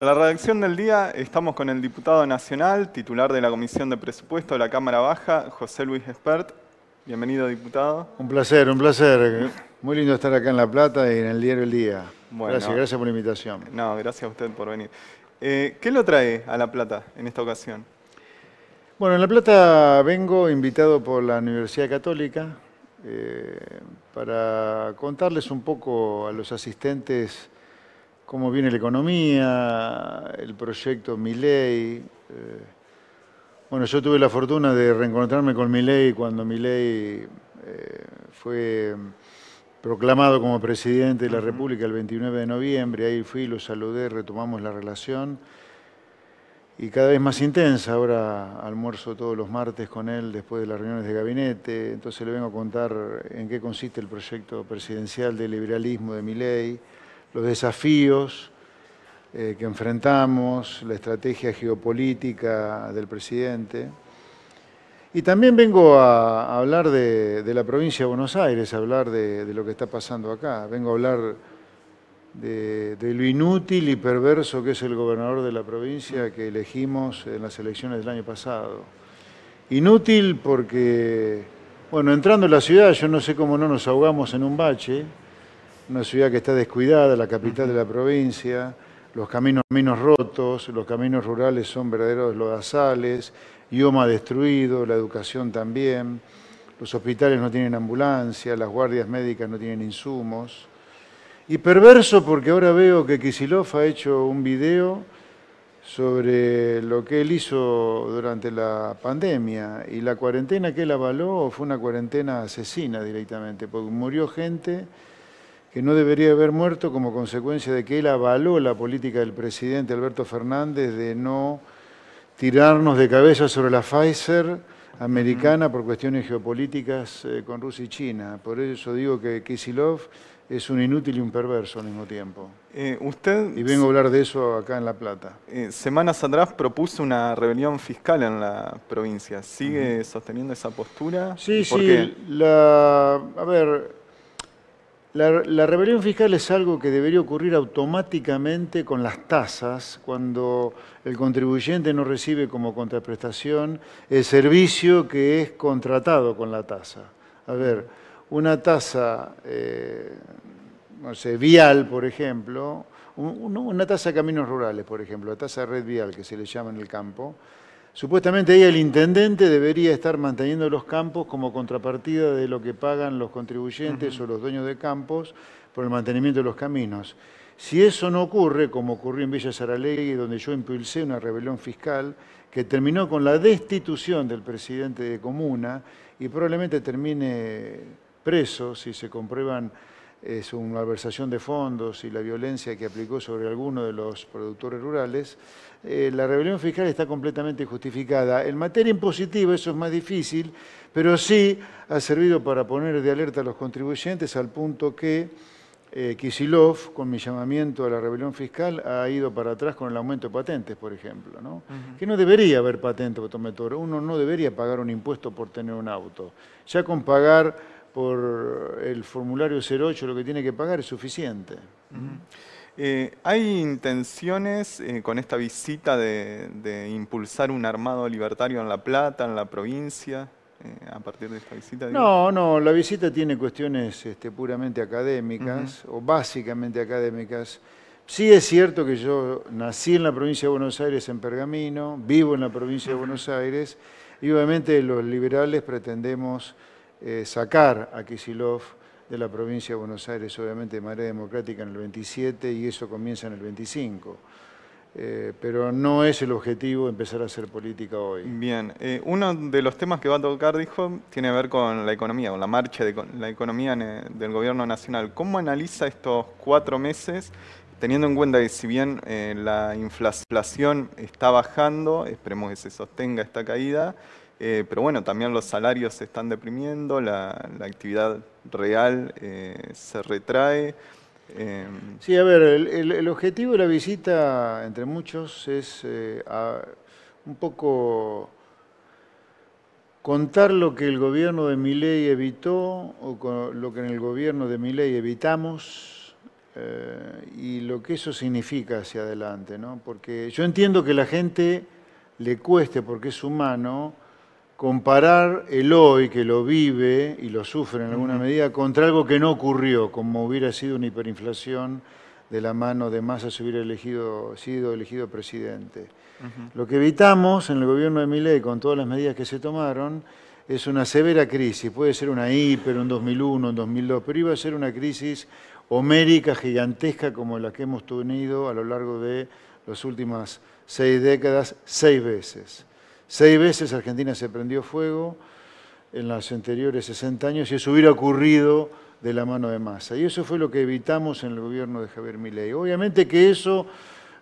la redacción del día estamos con el diputado nacional, titular de la Comisión de Presupuesto de la Cámara Baja, José Luis Espert. Bienvenido, diputado. Un placer, un placer. Muy lindo estar acá en La Plata y en el diario El Día. gracias, gracias por la invitación. No, gracias a usted por venir. Eh, ¿Qué lo trae a La Plata en esta ocasión? Bueno, en La Plata vengo invitado por la Universidad Católica eh, para contarles un poco a los asistentes cómo viene la economía, el proyecto Miley. Eh, bueno, yo tuve la fortuna de reencontrarme con Miley cuando Miley eh, fue proclamado como presidente de la República el 29 de noviembre, ahí fui, lo saludé, retomamos la relación y cada vez más intensa. Ahora almuerzo todos los martes con él después de las reuniones de gabinete, entonces le vengo a contar en qué consiste el proyecto presidencial de liberalismo de mi los desafíos eh, que enfrentamos, la estrategia geopolítica del presidente. Y también vengo a, hablar de, la provincia de Buenos Aires, a hablar de, lo que está pasando acá. Vengo a hablar de, de lo inútil y perverso que es el gobernador de la provincia que elegimos en las elecciones del año pasado. Inútil porque, bueno, entrando en la ciudad yo no sé cómo no nos ahogamos en un bache, una ciudad que está descuidada, la capital de la provincia, los caminos rotos, los caminos rurales son verdaderos lodazales, Yoma destruido, la educación también, los hospitales no tienen ambulancia, las guardias médicas no tienen insumos. Y perverso porque ahora veo que Kisilov ha hecho un video sobre lo que él hizo durante la pandemia y la cuarentena que él avaló fue una cuarentena asesina directamente, porque murió gente que no debería haber muerto como consecuencia de que él avaló la política del presidente Alberto Fernández de no tirarnos de cabeza sobre la Pfizer americana por cuestiones geopolíticas eh, con Rusia y China. Por eso digo que Kisilov es un inútil y un perverso al mismo tiempo. Eh, usted, y vengo a hablar de eso acá en La Plata. Eh, semanas atrás propuso una rebelión fiscal en la provincia. ¿Sigue sosteniendo esa postura? Sí, sí. La, a ver, la, rebelión fiscal es algo que debería ocurrir automáticamente con las tasas cuando el contribuyente no recibe como contraprestación el servicio que es contratado con la tasa. A ver, una tasa, eh, vial, por ejemplo, una tasa de caminos rurales, por ejemplo, la tasa de red vial que se le llama en el campo, Supuestamente ahí el intendente debería estar manteniendo los campos como contrapartida de lo que pagan los contribuyentes o los dueños de campos por el mantenimiento de los caminos. Si eso no ocurre, como ocurrió en Villa Saralegui, donde yo impulsé una rebelión fiscal que terminó con la destitución del presidente de comuna y probablemente termine preso si se comprueban es una malversación de fondos y la violencia que aplicó sobre algunos de los productores rurales, eh, la rebelión fiscal está completamente justificada. En materia impositiva eso es más difícil, pero sí ha servido para poner de alerta a los contribuyentes al punto que eh, con mi llamamiento a la rebelión fiscal, ha ido para atrás con el aumento de patentes, por ejemplo. Que no debería haber patente, Uno no debería pagar un impuesto por tener un auto. Ya con pagar por el formulario 08 lo que tiene que pagar es suficiente. Eh, ¿Hay intenciones eh, con esta visita de, impulsar un armado libertario en La Plata, en la provincia, eh, a partir de esta visita? No, no, la visita tiene cuestiones este, puramente académicas o básicamente académicas. Sí es cierto que yo nací en la provincia de Buenos Aires, en Pergamino, vivo en la provincia de Buenos Aires, y obviamente los liberales pretendemos eh, sacar a Kisilov de la provincia de Buenos Aires, obviamente de manera democrática en el 27 y eso comienza en el 25. Eh, pero no es el objetivo empezar a hacer política hoy. Bien, eh, uno de los temas que va a tocar, dijo, tiene que ver con la economía, con la marcha de la economía del gobierno nacional. ¿Cómo analiza estos cuatro meses, teniendo en cuenta que si bien la inflación está bajando, esperemos que se sostenga esta caída, eh, pero bueno, también los salarios se están deprimiendo, la, actividad real eh, se retrae. Em, sí, a ver, el, objetivo de la visita, entre muchos, es eh, un poco contar lo que el gobierno de Miley evitó o lo que en el gobierno de Miley evitamos y lo que eso significa hacia adelante, ¿no? Porque yo entiendo que la gente le cueste, porque es humano, comparar el hoy que lo vive y lo sufre en alguna medida contra algo que no ocurrió, como hubiera sido una hiperinflación de la mano de Massa si hubiera elegido, sido elegido presidente. Lo que evitamos en el gobierno de Milei con todas las medidas que se tomaron es una severa crisis, puede ser una hiper, en 2001, en 2002, pero iba a ser una crisis homérica, gigantesca como la que hemos tenido a lo largo de las últimas seis décadas, seis veces. Seis veces Argentina se prendió fuego en los anteriores 60 años y eso hubiera ocurrido de la mano de masa. Y eso fue lo que evitamos en el gobierno de Javier Milei. Obviamente que eso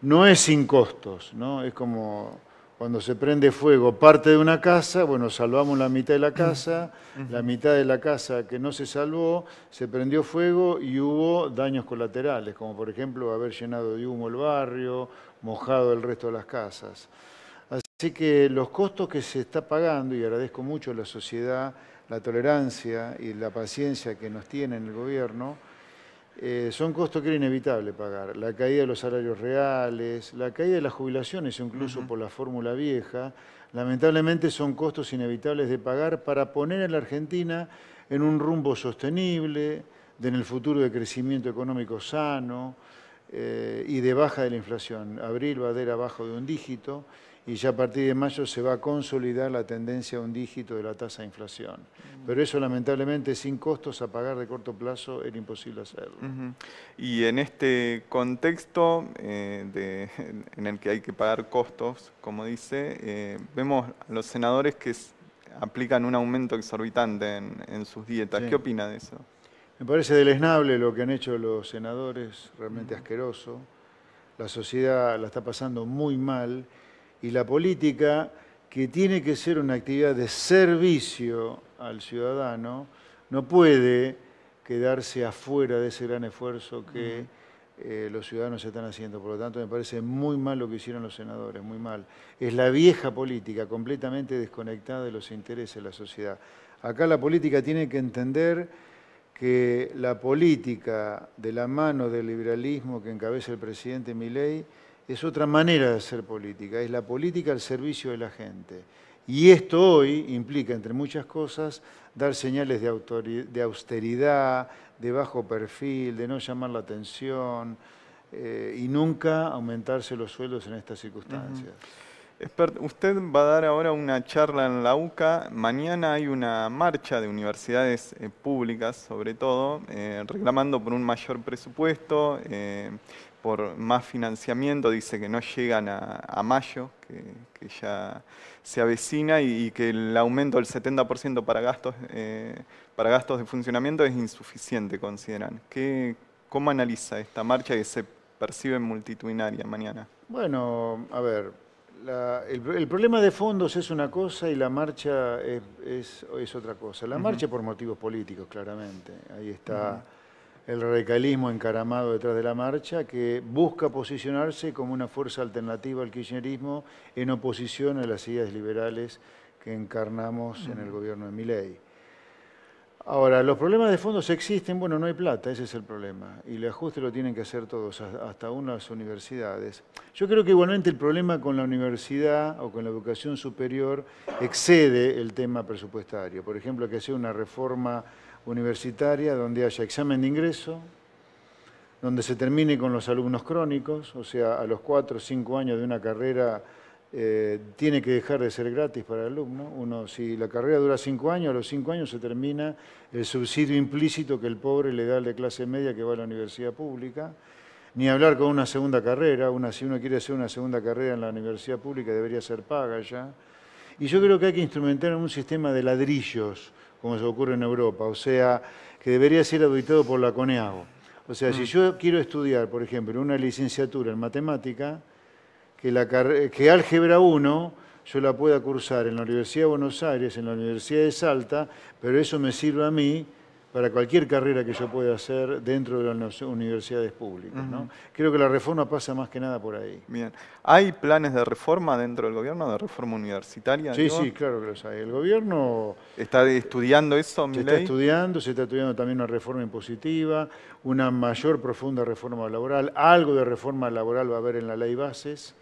no es sin costos, ¿no? Es como cuando se prende fuego parte de una casa, bueno, salvamos la mitad de la casa, la mitad de la casa que no se salvó, se prendió fuego y hubo daños colaterales, como por ejemplo haber llenado de humo el barrio, mojado el resto de las casas. Así que los costos que se está pagando, y agradezco mucho a la sociedad la tolerancia y la paciencia que nos tiene en el gobierno, eh, son costos que era inevitable pagar. La caída de los salarios reales, la caída de las jubilaciones incluso por la fórmula vieja, lamentablemente son costos inevitables de pagar para poner a la Argentina en un rumbo sostenible, en el futuro de crecimiento económico sano eh, y de baja de la inflación. Abril va a abajo de un dígito y ya a partir de mayo se va a consolidar la tendencia a un dígito de la tasa de inflación. Pero eso lamentablemente sin costos a pagar de corto plazo era imposible hacerlo. Y en este contexto eh, en el que hay que pagar costos, como dice, eh, vemos a los senadores que aplican un aumento exorbitante en, sus dietas. ¿Qué opina de eso? Me parece deleznable lo que han hecho los senadores, realmente asqueroso. La sociedad la está pasando muy mal y la política, que tiene que ser una actividad de servicio al ciudadano, no puede quedarse afuera de ese gran esfuerzo que eh, los ciudadanos están haciendo. Por lo tanto, me parece muy mal lo que hicieron los senadores, muy mal. Es la vieja política, completamente desconectada de los intereses de la sociedad. Acá la política tiene que entender que la política de la mano del liberalismo que encabeza el presidente Milei es otra manera de hacer política, es la política al servicio de la gente. Y esto hoy implica, entre muchas cosas, dar señales de, austeridad, de bajo perfil, de no llamar la atención eh, y nunca aumentarse los sueldos en estas circunstancias usted va a dar ahora una charla en la UCA. Mañana hay una marcha de universidades eh, públicas, sobre todo, eh, reclamando por un mayor presupuesto, eh, por más financiamiento. Dice que no llegan a, mayo, que, ya se avecina y, que el aumento del 70% para gastos, para gastos de funcionamiento es insuficiente, consideran. ¿Cómo analiza esta marcha que se percibe multitudinaria mañana? Bueno, a ver el, problema de fondos es una cosa y la marcha es, otra cosa. La marcha por motivos políticos, claramente. Ahí está el radicalismo encaramado detrás de la marcha que busca posicionarse como una fuerza alternativa al kirchnerismo en oposición a las ideas liberales que encarnamos en el gobierno de Milei. Ahora, los problemas de fondos existen, bueno, no hay plata, ese es el problema. Y el ajuste lo tienen que hacer todos, hasta unas universidades. Yo creo que igualmente el problema con la universidad o con la educación superior excede el tema presupuestario. Por ejemplo, que sea una reforma universitaria donde haya examen de ingreso, donde se termine con los alumnos crónicos, o sea, a los cuatro o cinco años de una carrera eh, tiene que dejar de ser gratis para el alumno. si la carrera dura cinco años, a los cinco años se termina el subsidio implícito que el pobre le da al de clase media que va a la universidad pública. Ni hablar con una segunda carrera, una, si uno quiere hacer una segunda carrera en la universidad pública debería ser paga ya. Y yo creo que hay que instrumentar un sistema de ladrillos, como se ocurre en Europa, o sea, que debería ser auditado por la CONEAGO. O sea, si mm. yo quiero estudiar, por ejemplo, una licenciatura en matemática, que, la, eh, que álgebra 1 yo la pueda cursar en la Universidad de Buenos Aires, en la Universidad de Salta, pero eso me sirve a mí para cualquier carrera que yo pueda hacer dentro de las universidades públicas. Creo que la reforma pasa más que nada por ahí. Bien. ¿Hay planes de reforma dentro del gobierno, de reforma universitaria? Sí, sí, claro que los hay. El gobierno... ¿Está estudiando eso, Se está estudiando, se está estudiando también una reforma impositiva, una mayor profunda reforma laboral, algo de reforma laboral va a haber en la ley bases,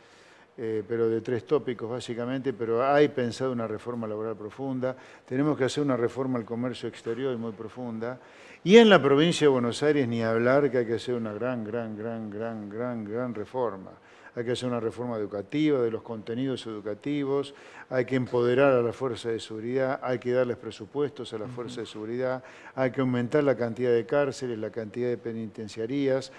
eh, pero de tres tópicos básicamente, pero hay pensado una reforma laboral profunda, tenemos que hacer una reforma al comercio exterior muy profunda, y en la provincia de Buenos Aires ni hablar que hay que hacer una gran, gran, gran, gran, gran, gran reforma. Hay que hacer una reforma educativa, de los contenidos educativos, hay que empoderar a la fuerza de seguridad, hay que darles presupuestos a la fuerza de seguridad, hay que aumentar la cantidad de cárceles, la cantidad de penitenciarías.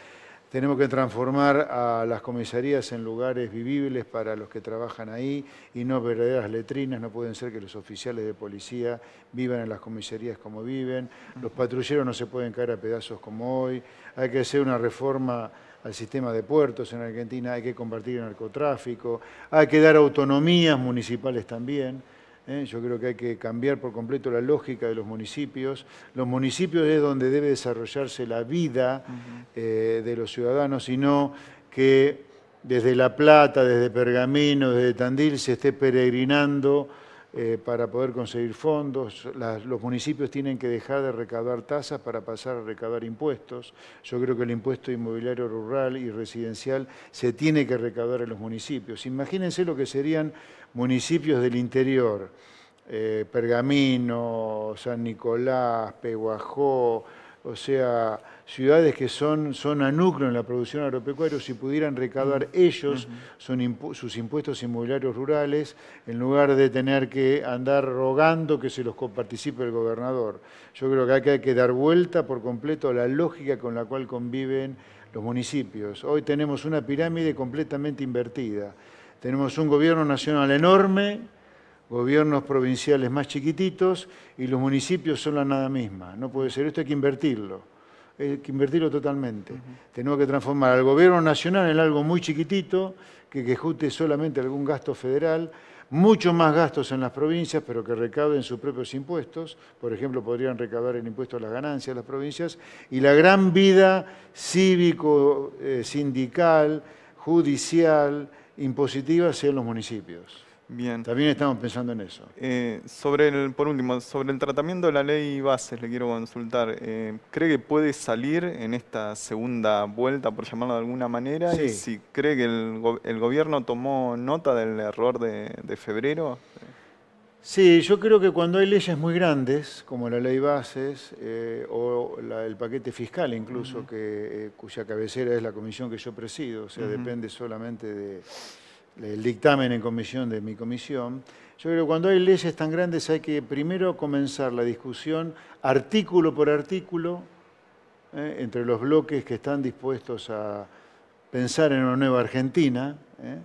Tenemos que transformar a las comisarías en lugares vivibles para los que trabajan ahí y no verdaderas letrinas. No pueden ser que los oficiales de policía vivan en las comisarías como viven. Los patrulleros no se pueden caer a pedazos como hoy. Hay que hacer una reforma al sistema de puertos en Argentina. Hay que combatir el narcotráfico. Hay que dar autonomías municipales también. ¿eh? Yo creo que hay que cambiar por completo la lógica de los municipios. Los municipios es donde debe desarrollarse la vida eh, de los ciudadanos y no que desde La Plata, desde Pergamino, desde Tandil se esté peregrinando eh, para poder conseguir fondos, los municipios tienen que dejar de recaudar tasas para pasar a recaudar impuestos. Yo creo que el impuesto inmobiliario rural y residencial se tiene que recaudar en los municipios. Imagínense lo que serían municipios del interior, eh, Pergamino, San Nicolás, Peguajó, o sea, ciudades que son, a núcleo en la producción agropecuaria, si pudieran recaudar ellos sus impuestos inmobiliarios rurales, en lugar de tener que andar rogando que se los participe el gobernador. Yo creo que hay que dar vuelta por completo a la lógica con la cual conviven los municipios. Hoy tenemos una pirámide completamente invertida. Tenemos un gobierno nacional enorme, gobiernos provinciales más chiquititos y los municipios son la nada misma. No puede ser, esto hay que invertirlo, hay que invertirlo totalmente. Tenemos que transformar al gobierno nacional en algo muy chiquitito, que ejecute solamente algún gasto federal, muchos más gastos en las provincias, pero que recauden sus propios impuestos. Por ejemplo, podrían recaudar el impuesto a las ganancias de las provincias. Y la gran vida cívico, eh, sindical, judicial, impositiva sea en los municipios. También estamos pensando en eso. Eh, sobre el, por último, sobre el tratamiento de la ley bases, le quiero consultar. Eh, ¿Cree que puede salir en esta segunda vuelta, por llamarlo de alguna manera? Y si cree que el, gobierno tomó nota del error de, febrero. Sí, yo creo que cuando hay leyes muy grandes, como la ley bases eh, o el paquete fiscal incluso, que, cuya cabecera es la comisión que yo presido, o sea, depende solamente de el dictamen en comisión de mi comisión, yo creo que cuando hay leyes tan grandes hay que primero comenzar la discusión artículo por artículo eh, entre los bloques que están dispuestos a pensar en una nueva Argentina. Eh.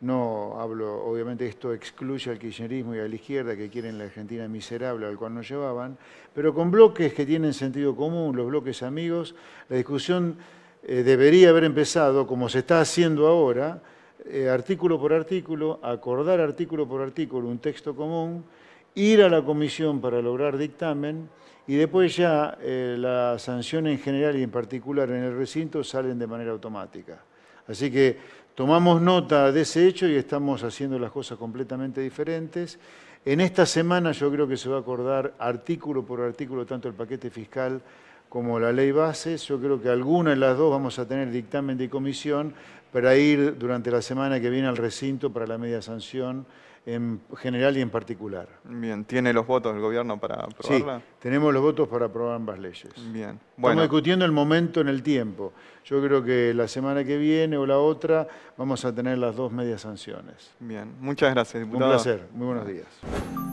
No hablo, obviamente esto excluye al kirchnerismo y a la izquierda que quieren la Argentina miserable al cual nos llevaban, pero con bloques que tienen sentido común, los bloques amigos, la discusión eh, debería haber empezado, como se está haciendo ahora, eh, artículo por artículo, acordar artículo por artículo un texto común, ir a la comisión para lograr dictamen y después ya las eh, la sanción en general y en particular en el recinto salen de manera automática. Así que tomamos nota de ese hecho y estamos haciendo las cosas completamente diferentes. En esta semana yo creo que se va a acordar artículo por artículo tanto el paquete fiscal como la ley base. Yo creo que alguna de las dos vamos a tener dictamen de comisión para ir durante la semana que viene al recinto para la media sanción en general y en particular. Bien, ¿tiene los votos del gobierno para aprobarla? Sí, tenemos los votos para aprobar ambas leyes. Bien. Bueno. Estamos discutiendo el momento en el tiempo. Yo creo que la semana que viene o la otra vamos a tener las dos medias sanciones. Bien, muchas gracias, diputado. Un placer, muy buenos días.